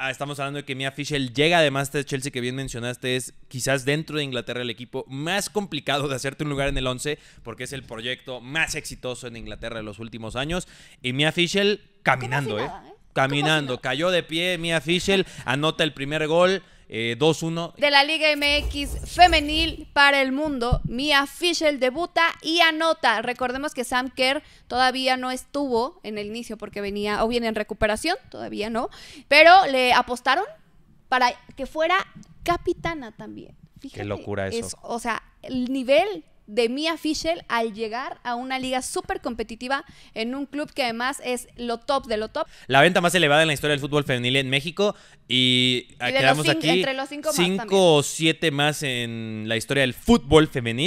Ah, estamos hablando de que Mia Fischel llega además de este Chelsea, que bien mencionaste, es quizás dentro de Inglaterra el equipo más complicado de hacerte un lugar en el 11, porque es el proyecto más exitoso en Inglaterra de los últimos años. Y Mia Fischel caminando, ¿eh? ¿eh? Caminando, cayó de pie Mia Fischel, anota el primer gol. 2-1. Eh, de la Liga MX femenil para el mundo, Mia Fischel debuta y anota. Recordemos que Sam Kerr todavía no estuvo en el inicio porque venía o viene en recuperación, todavía no, pero le apostaron para que fuera capitana también. Fíjate, Qué locura eso. o sea, el nivel de Mia Fischel al llegar a una liga súper competitiva en un club que además es lo top de lo top. La venta más elevada en la historia del fútbol femenil en México y, ah, quedamos aquí entre los cinco, cinco o siete más en la historia del fútbol femenil.